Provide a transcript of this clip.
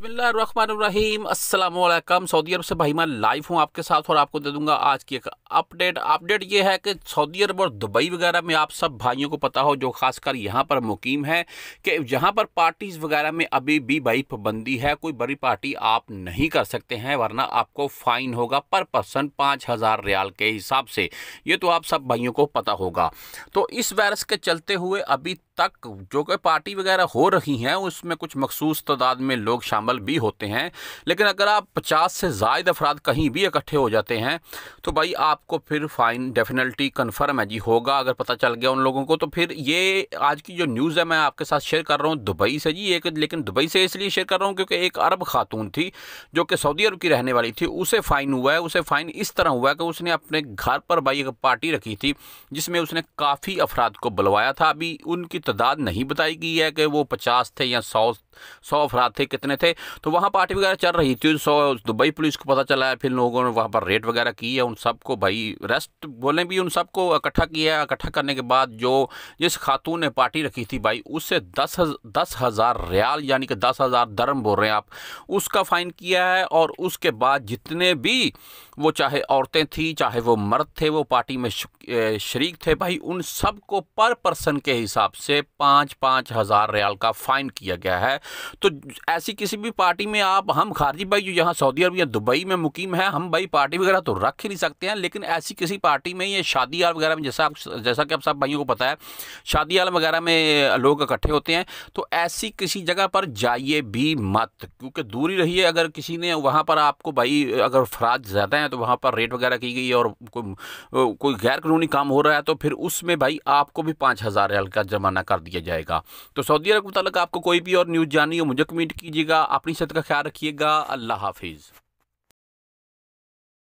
बसमीम अल्लाम सऊदी अरब से भाई मैं लाइव हूँ आपके साथ और आपको दे दूंगा आज की एक अपडेट अपडेट ये है कि सऊदी अरब और दुबई वगैरह में आप सब भाइयों को पता हो जो खासकर यहाँ पर मुकीम है कि जहाँ पर पार्टीज़ वगैरह में अभी भी भाई पाबंदी है कोई बड़ी पार्टी आप नहीं कर सकते हैं वरना आपको फ़ाइन होगा पर पर्सन पाँच हज़ार रियाल के हिसाब से ये तो आप सब भाइयों को पता होगा तो इस वायरस के चलते हुए अभी तक जो कि पार्टी वगैरह हो रही हैं उसमें कुछ मखसूस तादाद में लोग शामिल भी होते हैं लेकिन अगर आप पचास से जायद अफराद कहीं भी इकट्ठे हो जाते हैं तो भाई आपको फिर फ़ाइन डेफिनेटली कन्फर्म है जी होगा अगर पता चल गया उन लोगों को तो फिर ये आज की जो न्यूज़ है मैं आपके साथ शेयर कर रहा हूँ दुबई से जी एक लेकिन दुबई से इसलिए शेयर कर रहा हूँ क्योंकि एक अरब खातून थी जो कि सऊदी अरब की रहने वाली थी उसे फ़ाइन हुआ है उसे फ़ाइन इस तरह हुआ है कि उसने अपने घर पर भाई एक पार्टी रखी थी जिसमें उसने काफ़ी अफराद को बुलवाया था अभी उनकी तादाद नहीं बताई गई है कि वो पचास थे या सौ सौ अफराद थे कितने थे तो वहाँ पार्टी वगैरह चल रही थी सौ दुबई पुलिस को पता चला है फिर लोगों ने वहाँ पर रेड वगैरह की है उन सबको भाई रेस्ट बोले भी उन सबको इकट्ठा किया इकट्ठा करने के बाद जो जिस खातून ने पार्टी रखी थी भाई उससे दस हज, दस हज़ार रियाल यानी कि दस हज़ार धर्म बोल रहे हैं आप उसका फ़ाइन किया है और उसके बाद जितने भी वो चाहे औरतें थी चाहे वो मर्द थे वो पार्टी में शरीक थे भाई उन सबको पर पर्सन के हिसाब से पाँच पाँच हज़ार रियाल का फ़ाइन किया गया है तो ऐसी किसी भी पार्टी में आप हम खारजी भाई जो यहाँ सऊदी अरब या दुबई में मुकीम है हम भाई पार्टी वगैरह तो रख ही नहीं सकते हैं लेकिन ऐसी किसी पार्टी में ये शादी आल वगैरह में जैसा जैसा कि आप सब भाइयों को पता है शादी आल वगैरह में लोग इकट्ठे होते हैं तो ऐसी किसी जगह पर जाइए भी मत क्योंकि दूरी रहिए अगर किसी ने वहाँ पर आपको भाई अगर फराज ज़्यादा हैं तो वहाँ पर रेट वगैरह की गई और कोई कोई गैर कानूनी काम हो रहा है तो फिर उसमें भाई आपको भी पाँच हज़ार का जमाना कर दिया जाएगा तो सऊदी अरब मतलब आपको कोई भी और न्यूज़ जानिए हो मुझे कमेंट कीजिएगा अपनी सेहत का ख्याल रखिएगा अल्लाह हाफिज़